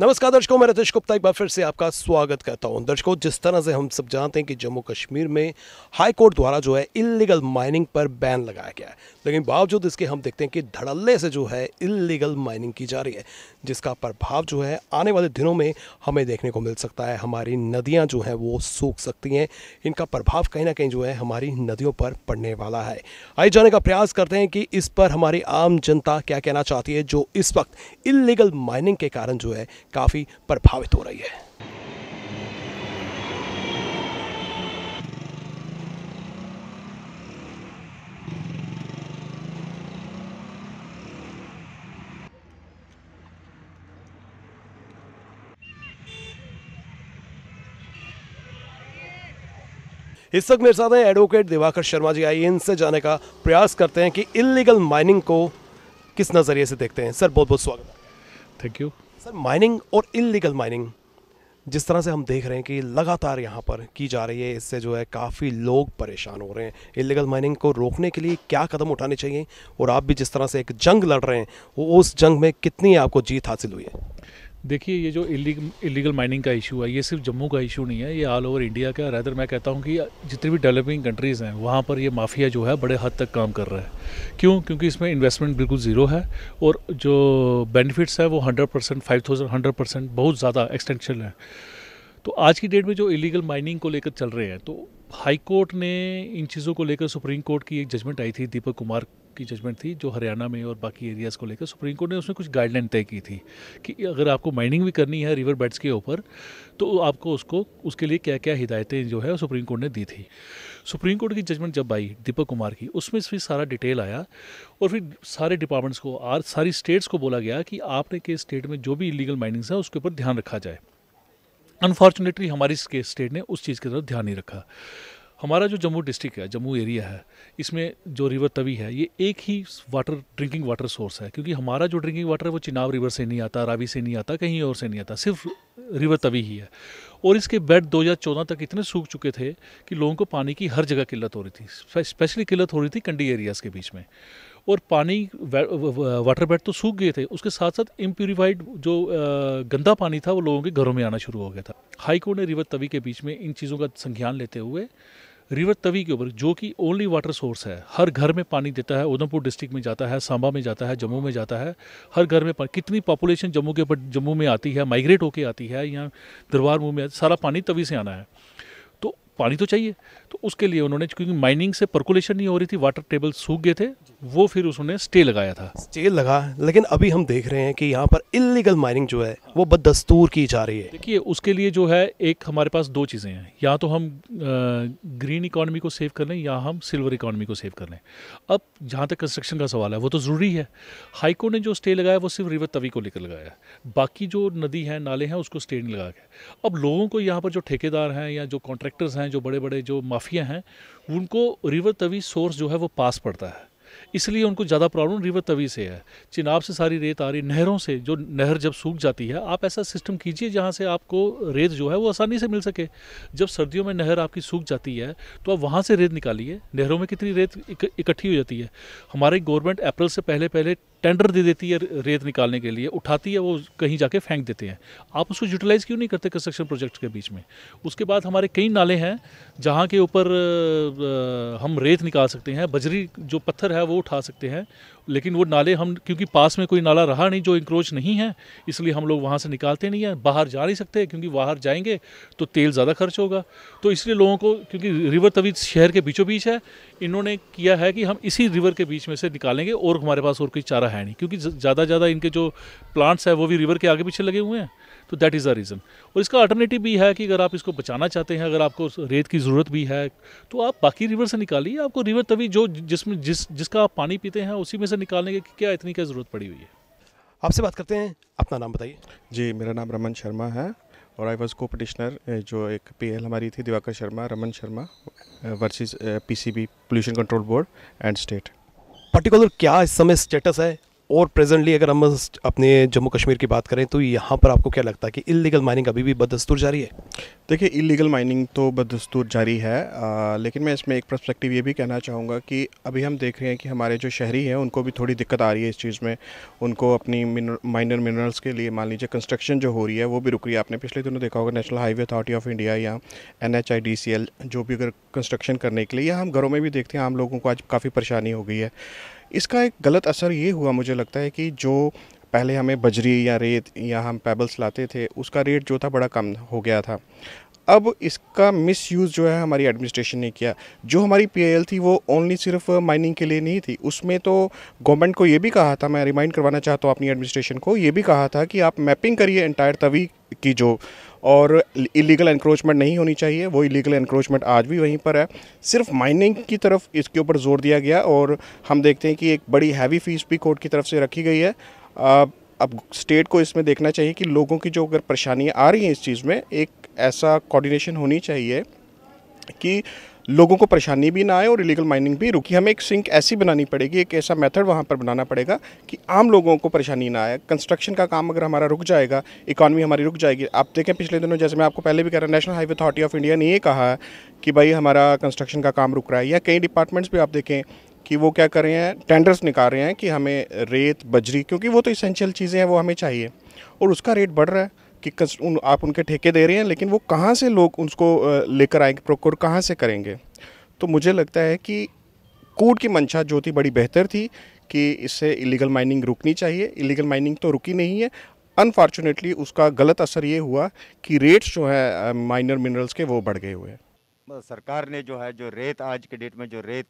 नमस्कार दर्शकों मैं रतेश गुप्ता एक बार फिर से आपका स्वागत करता हूं दर्शकों जिस तरह से हम सब जानते हैं कि जम्मू कश्मीर में हाई कोर्ट द्वारा जो है इलीगल माइनिंग पर बैन लगाया गया है लेकिन बावजूद इसके हम देखते हैं कि धड़ल्ले से जो है इलीगल माइनिंग की जा रही है जिसका प्रभाव जो है आने वाले दिनों में हमें देखने को मिल सकता है हमारी नदियाँ जो हैं वो सूख सकती हैं इनका प्रभाव कहीं ना कहीं जो है हमारी नदियों पर पड़ने वाला है आइए जाने का प्रयास करते हैं कि इस पर हमारी आम जनता क्या कहना चाहती है जो इस वक्त इलीगल माइनिंग के कारण जो है काफ़ी प्रभावित हो रही है इस वक्त मेरे साथ हैं एडवोकेट दिवाकर शर्मा जी आइए इनसे जाने का प्रयास करते हैं कि इलीगल माइनिंग को किस नज़रिए से देखते हैं सर बहुत बहुत स्वागत थैंक यू सर माइनिंग और इलीगल माइनिंग जिस तरह से हम देख रहे हैं कि लगातार यहाँ पर की जा रही है इससे जो है काफ़ी लोग परेशान हो रहे हैं इलीगल माइनिंग को रोकने के लिए क्या कदम उठाने चाहिए और आप भी जिस तरह से एक जंग लड़ रहे हैं उस जंग में कितनी आपको जीत हासिल हुई है देखिए ये जो इलीगल माइनिंग का इशू है ये सिर्फ जम्मू का इशू नहीं है ये ऑल ओवर इंडिया का रैदर मैं कहता हूँ कि जितनी भी डेवलपिंग कंट्रीज़ हैं वहाँ पर ये माफिया जो है बड़े हद तक काम कर रहा है क्यों क्योंकि इसमें इन्वेस्टमेंट बिल्कुल ज़ीरो है और जो बेनिफिट्स है वो hundred percent five thousand hundred percent बहुत ज़्यादा एक्सटेंशन है तो आज की डेट में जो इलीगल माइनिंग को लेकर चल रहे हैं तो हाई कोर्ट ने इन चीज़ों को लेकर सुप्रीम कोर्ट की एक जजमेंट आई थी दीपक कुमार की जजमेंट थी जो हरियाणा में और बाकी एरियाज़ को लेकर सुप्रीम कोर्ट ने उसमें कुछ गाइडलाइन तय की थी कि अगर आपको माइनिंग भी करनी है रिवर बेड्स के ऊपर तो आपको उसको उसके लिए क्या क्या हिदायतें जो है सुप्रीम कोर्ट ने दी थी सुप्रीम कोर्ट की जजमेंट जब आई दीपक कुमार की उसमें फिर सारा डिटेल आया और फिर सारे डिपार्टमेंट्स को और सारी स्टेट्स को बोला गया कि आपने के स्टेट में जो भी इलीगल माइनिंग्स है उसके ऊपर ध्यान रखा जाए अनफॉर्चुनेटली हमारी स्टेट ने उस चीज़ की तरफ ध्यान नहीं रखा हमारा जो जम्मू डिस्ट्रिक्ट है जम्मू एरिया है इसमें जो रिवर तवी है ये एक ही वाटर ड्रिंकिंग वाटर सोर्स है क्योंकि हमारा जो ड्रिंकिंग वाटर है वो चिनाब रिवर से नहीं आता रावी से नहीं आता कहीं और से नहीं आता सिर्फ रिवर तवी ही है और इसके बेड 2014 तक इतने सूख चुके थे कि लोगों को पानी की हर जगह किल्लत हो रही थी स्पेशली किल्लत हो रही थी कंडी एरियाज़ के बीच में और पानी वाटर बेड तो सूख गए थे उसके साथ साथ इम्प्योरीफाइड जो गंदा पानी था वो लोगों के घरों में आना शुरू हो गया था हाई कोर्ट ने रिवर तवी के बीच में इन चीज़ों का संज्ञान लेते हुए रिवर तवी के ऊपर जो कि ओनली वाटर सोर्स है हर घर में पानी देता है उधमपुर डिस्ट्रिक्ट में जाता है सांबा में जाता है जम्मू में जाता है हर घर में पानी कितनी पॉपुलेशन जम्मू के ऊपर जम्मू में आती है माइग्रेट होके आती है या दरबार मुँह में सारा पानी तवी से आना है पानी तो चाहिए तो उसके लिए उन्होंने क्योंकि माइनिंग से परकुलेशन नहीं हो रही थी वाटर टेबल सूख गए थे वो फिर उसने स्टे लगाया था स्टे लगा लेकिन अभी हम देख रहे हैं कि यहाँ पर इलीगल माइनिंग जो है वो बदस्तूर की जा रही है देखिए उसके लिए जो है एक हमारे पास दो चीज़ें हैं या तो हम ग्रीन इकॉनमी को सेव कर लें या हम सिल्वर इकोनॉमी को सेव कर लें अब जहाँ तक कंस्ट्रक्शन का सवाल है वो तो ज़रूरी है हाईकोर्ट ने जो स्टे लगाया वो सिर्फ रिवर तवी को लेकर लगाया बाकी जो नदी है नाले हैं उसको स्टे नहीं लगा के अब लोगों को यहाँ पर जो ठेकेदार हैं या जो कॉन्ट्रैक्टर्स हैं हैं जो बड़े बड़े जो माफिया हैं उनको रिवर तवी सोर्स जो है वो पास पड़ता है इसलिए उनको ज़्यादा प्रॉब्लम रिवर तवी से है चिनाब से सारी रेत आ रही नहरों से जो नहर जब सूख जाती है आप ऐसा सिस्टम कीजिए जहाँ से आपको रेत जो है वो आसानी से मिल सके जब सर्दियों में नहर आपकी सूख जाती है तो आप वहाँ से रेत निकालिए नहरों में कितनी रेत इकट्ठी हो जाती है हमारी गवर्नमेंट अप्रैल से पहले पहले टेंडर दे देती है रेत निकालने के लिए उठाती है वो कहीं जाके फेंक देते हैं आप उसको यूटिलाइज़ क्यों नहीं करते कंस्ट्रक्शन प्रोजेक्ट के बीच में उसके बाद हमारे कई नाले हैं जहाँ के ऊपर हम रेत निकाल सकते हैं बजरी जो पत्थर है वो उठा सकते हैं लेकिन वो नाले हम क्योंकि पास में कोई नाला रहा नहीं जो इंक्रोच नहीं है इसलिए हम लोग वहाँ से निकालते नहीं हैं बाहर जा नहीं सकते क्योंकि बाहर जाएंगे तो तेल ज़्यादा खर्च होगा तो इसलिए लोगों को क्योंकि रिवर तभी शहर के बीचों बीच है इन्होंने किया है कि हम इसी रिवर के बीच में से निकालेंगे और हमारे पास और कोई चारा है नहीं क्योंकि ज़्यादा ज़्यादा इनके जो प्लांट्स हैं वो भी रिवर के आगे पीछे लगे हुए हैं तो दैट इज़ अ रीज़न और इसका अल्टरनेटिव भी है कि अगर आप इसको बचाना चाहते हैं अगर आपको रेत की ज़रूरत भी है तो आप बाकी रिवर से निकालिए आपको रिवर तभी जो जिसमें जिस जिसका आप पानी पीते हैं उसी में से निकालने की क्या इतनी क्या ज़रूरत पड़ी हुई है आपसे बात करते हैं अपना नाम बताइए जी मेरा नाम रमन शर्मा है और आई वॉज को पटिशनर जो एक एल हमारी थी Diwakar Sharma Raman Sharma versus PCB pollution control board and state particular क्या इस समय स्टेटस है और प्रेजेंटली अगर हम अपने जम्मू कश्मीर की बात करें तो यहाँ पर आपको क्या लगता है कि इलीगल माइनिंग अभी भी बदस्तूर जारी है देखिए इलीगल माइनिंग तो बदस्तूर जारी है आ, लेकिन मैं इसमें एक प्रस्पेक्टिव ये भी कहना चाहूँगा कि अभी हम देख रहे हैं कि हमारे जो शहरी हैं उनको भी थोड़ी दिक्कत आ रही है इस चीज़ में उनको अपनी माइनर मिनरल्स के लिए मान लीजिए कंस्ट्रक्शन जो हो रही है वो भी रुक रही है आपने पिछले दिनों देखा होगा national highway authority of India या एन जो भी अगर कंस्ट्रक्शन करने के लिए या हम घरों में भी देखते हैं आम लोगों को आज काफ़ी परेशानी हो गई है इसका एक गलत असर ये हुआ मुझे लगता है कि जो पहले हमें बजरी या रेत या हम पेबल्स लाते थे उसका रेट जो था बड़ा कम हो गया था अब इसका मिस यूज़ जो है हमारी एडमिनिस्ट्रेशन ने किया जो हमारी पी थी वो ओनली सिर्फ माइनिंग के लिए नहीं थी उसमें तो गवर्नमेंट को ये भी कहा था मैं रिमाइंड करवाना चाहता हूँ अपनी एडमिनिस्ट्रेशन को ये भी कहा था कि आप मैपिंग करिए एंटायर तवी की जो और इलीगल इंक्रोचमेंट नहीं होनी चाहिए वो इलीगल इंक्रोचमेंट आज भी वहीं पर है सिर्फ माइनिंग की तरफ इसके ऊपर जोर दिया गया और हम देखते हैं कि एक बड़ी हैवी फीस भी कोर्ट की तरफ से रखी गई है आ, अब स्टेट को इसमें देखना चाहिए कि लोगों की जो अगर परेशानियाँ आ रही हैं इस चीज़ में एक ऐसा कोऑर्डिनेशन होनी चाहिए कि लोगों को परेशानी भी ना आए और इलीगल माइनिंग भी रुकी हमें एक सिंक ऐसी बनानी पड़ेगी एक ऐसा मेथड वहाँ पर बनाना पड़ेगा कि आम लोगों को परेशानी ना आए कंस्ट्रक्शन का काम अगर हमारा रुक जाएगा इकानमी हमारी रुक जाएगी आप देखें पिछले दिनों जैसे मैं आपको पहले भी कह रहा national highway authority of India ने ये कहा कि भाई हमारा कंस्ट्रक्शन का काम रुक रहा है या कई डिपार्टमेंट्स भी आप देखें कि वो क्या कर रहे हैं टेंडर्स निकाल रहे हैं कि हमें रेत बजरी क्योंकि वो तो इसेंशियल चीज़ें हैं वो हमें चाहिए और उसका रेट बढ़ रहा है कि उन, आप उनके ठेके दे रहे हैं लेकिन वो कहाँ से लोग उसको लेकर आएंगे प्रोक्योर कहाँ से करेंगे तो मुझे लगता है कि कूट की मंशा जो थी बड़ी बेहतर थी कि इससे इलीगल माइनिंग रुकनी चाहिए इलीगल माइनिंग तो रुकी नहीं है अनफॉर्चुनेटली उसका गलत असर ये हुआ कि रेट्स जो है माइनर मिनरल्स के वो बढ़ गए हुए हैं मतलब सरकार ने जो है जो रेत आज के डेट में जो रेत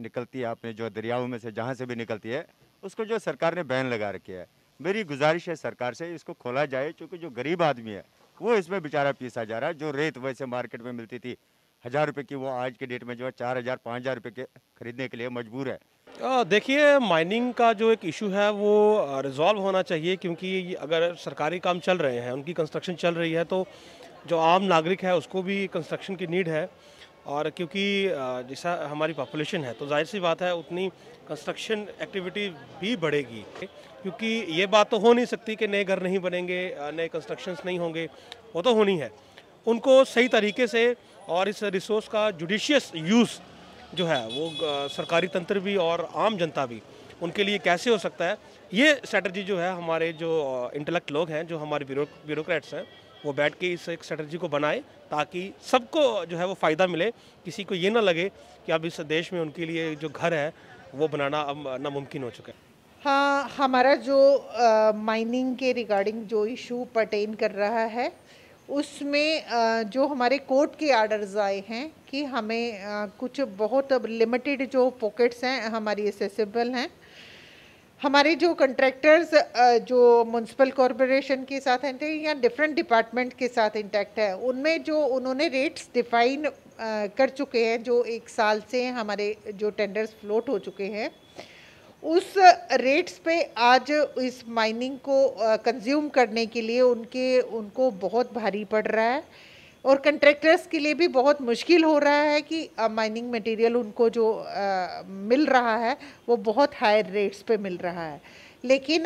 निकलती है आपने जो दरियाओं में से जहाँ से भी निकलती है उसको जो सरकार ने बैन लगा रखी है मेरी गुजारिश है सरकार से इसको खोला जाए क्योंकि जो गरीब आदमी है वो इसमें बेचारा पीसा जा रहा है जो रेत वैसे मार्केट में मिलती थी हज़ार रुपये की वो आज के डेट में जो है चार हज़ार पाँच हज़ार रुपये के खरीदने के लिए मजबूर है देखिए माइनिंग का जो एक इशू है वो रिजॉल्व होना चाहिए क्योंकि अगर सरकारी काम चल रहे हैं उनकी कंस्ट्रक्शन चल रही है तो जो आम नागरिक है उसको भी कंस्ट्रक्शन की नीड है और क्योंकि जैसा हमारी पॉपुलेशन है तो जाहिर सी बात है उतनी कंस्ट्रक्शन एक्टिविटी भी बढ़ेगी क्योंकि ये बात तो हो नहीं सकती कि नए घर नहीं बनेंगे नए कंस्ट्रक्शन नहीं होंगे वो तो होनी है उनको सही तरीके से और इस रिसोर्स का जुडिशियस यूज़ जो है वो सरकारी तंत्र भी और आम जनता भी उनके लिए कैसे हो सकता है ये स्ट्रेटजी जो है हमारे जो इंटेलेक्ट लोग हैं जो हमारे ब्यूरोक्रेट्स हैं वो बैठ के इस एक स्ट्रेटजी को बनाए ताकि सबको जो है वो फ़ायदा मिले किसी को ये ना लगे कि अब इस देश में उनके लिए जो घर है वो बनाना अब नामुमकिन हो चुका है हाँ हमारा जो आ, माइनिंग के रिगार्डिंग जो इशू पर्टेन कर रहा है उसमें जो हमारे कोर्ट के आर्डर्स आए हैं कि हमें कुछ बहुत लिमिटेड जो पॉकेट्स हैं हमारी एसेसिबल हैं हमारे जो कंट्रैक्टर्स जो म्यूनसिपल कॉरपोरेशन के साथ हैं या डिफरेंट डिपार्टमेंट के साथ इंटैक्ट है उनमें जो उन्होंने रेट्स डिफाइन कर चुके हैं जो एक साल से हमारे जो टेंडर्स फ्लोट हो चुके हैं उस रेट्स पे आज इस माइनिंग को कंज्यूम करने के लिए उनके उनको बहुत भारी पड़ रहा है और कंट्रैक्टर्स के लिए भी बहुत मुश्किल हो रहा है कि माइनिंग मटेरियल उनको जो आ, मिल रहा है वो बहुत हायर रेट्स पे मिल रहा है लेकिन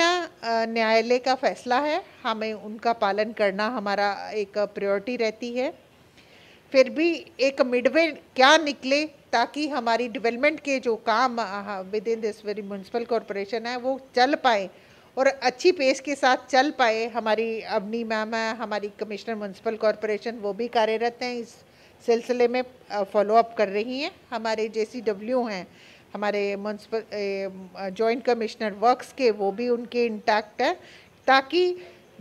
न्यायालय का फैसला है हमें उनका पालन करना हमारा एक प्रायोरिटी रहती है फिर भी एक मिडवे क्या निकले ताकि हमारी डेवलपमेंट के जो काम within this very municipal corporation है वो चल पाए और अच्छी पेश के साथ चल पाए हमारी अवनी मैम है हमारी कमिश्नर म्यूनसिपल कॉरपोरेशन वो भी कार्यरत हैं इस सिलसिले में फॉलोअप कर रही हैं हमारे जे सी डब्ल्यू हैं हमारे म्यूनसिपल जॉइंट कमिश्नर वर्क्स के वो भी उनके इंटैक्ट हैं ताकि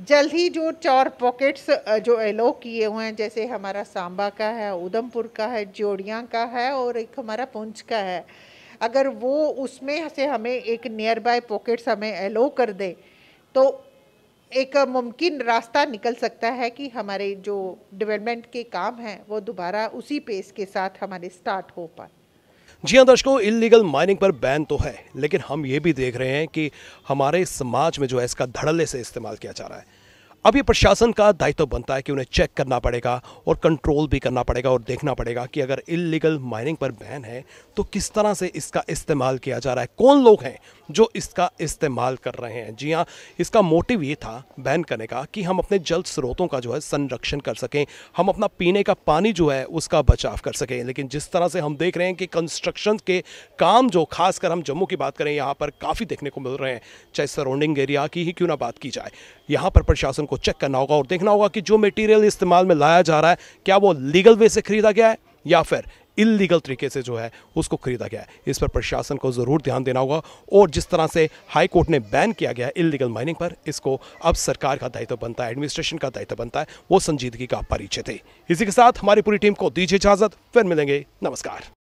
जल्द ही जो चार पॉकेट्स जो एलो किए हुए हैं जैसे हमारा सांबा का है उधमपुर का है ज्योड़िया का है और एक हमारा पुंछ का है अगर वो उसमें से हमें एक नियर बाय पॉकेट्स हमें एलो कर दे तो एक मुमकिन रास्ता निकल सकता है कि हमारे जो डेवलपमेंट के काम हैं वो दोबारा उसी पेस के साथ हमारे स्टार्ट हो पाए जी हाँ दर्शकों इलीगल माइनिंग पर बैन तो है लेकिन हम ये भी देख रहे हैं कि हमारे समाज में जो है इसका धड़ल्ले से इस्तेमाल किया जा रहा है अब ये प्रशासन का दायित्व तो बनता है कि उन्हें चेक करना पड़ेगा और कंट्रोल भी करना पड़ेगा और देखना पड़ेगा कि अगर इलीगल माइनिंग पर बैन है तो किस तरह से इसका इस्तेमाल किया जा रहा है कौन लोग हैं जो इसका इस्तेमाल कर रहे हैं जी हाँ इसका मोटिव ये था बैन करने का कि हम अपने जल स्रोतों का जो है संरक्षण कर सकें हम अपना पीने का पानी जो है उसका बचाव कर सकें लेकिन जिस तरह से हम देख रहे हैं कि कंस्ट्रक्शन के काम जो खासकर हम जम्मू की बात करें यहाँ पर काफ़ी देखने को मिल रहे हैं चाहे सराउंडिंग एरिया की ही क्यों ना बात की जाए यहाँ पर प्रशासन को चेक करना होगा और देखना होगा कि जो मटेरियल इस्तेमाल में लाया जा रहा है क्या वो लीगल वे से खरीदा गया है या फिर इलीगल तरीके से जो है उसको खरीदा गया है इस पर प्रशासन को ज़रूर ध्यान देना होगा और जिस तरह से हाई कोर्ट ने बैन किया गया है इलीगल माइनिंग पर इसको अब सरकार का दायित्व बनता है एडमिनिस्ट्रेशन का दायित्व बनता है वो संजीदगी का परिचय थे इसी के साथ हमारी पूरी टीम को दीजिए इजाज़त फिर मिलेंगे नमस्कार